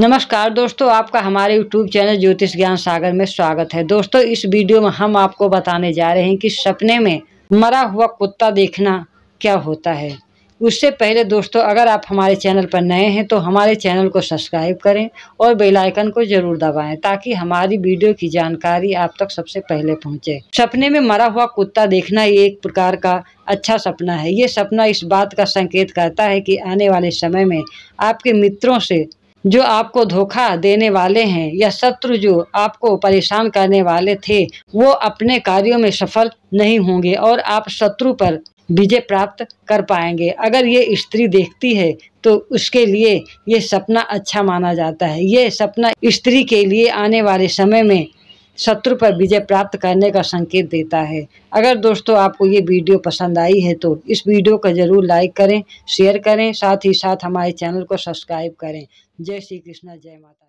नमस्कार दोस्तों आपका हमारे यूट्यूब चैनल ज्योतिष ज्ञान सागर में स्वागत है दोस्तों इस वीडियो में हम आपको बताने जा रहे हैं कि सपने में मरा हुआ कुत्ता देखना क्या होता है उससे पहले दोस्तों अगर आप हमारे चैनल पर नए हैं तो हमारे चैनल को सब्सक्राइब करें और बेल आइकन को जरूर दबाएं ताकि हमारी वीडियो की जानकारी आप तक सबसे पहले पहुंचे सपने में मरा हुआ कुत्ता देखना ये एक प्रकार का अच्छा सपना है ये सपना इस बात का संकेत करता है कि आने वाले समय में आपके मित्रों से जो आपको धोखा देने वाले हैं या शत्रु जो आपको परेशान करने वाले थे वो अपने कार्यों में सफल नहीं होंगे और आप शत्रु पर विजय प्राप्त कर पाएंगे अगर ये स्त्री देखती है तो उसके लिए ये सपना अच्छा माना जाता है ये सपना स्त्री के लिए आने वाले समय में शत्रु पर विजय प्राप्त करने का संकेत देता है अगर दोस्तों आपको ये वीडियो पसंद आई है तो इस वीडियो को ज़रूर लाइक करें शेयर करें साथ ही साथ हमारे चैनल को सब्सक्राइब करें जय श्री कृष्णा जय माता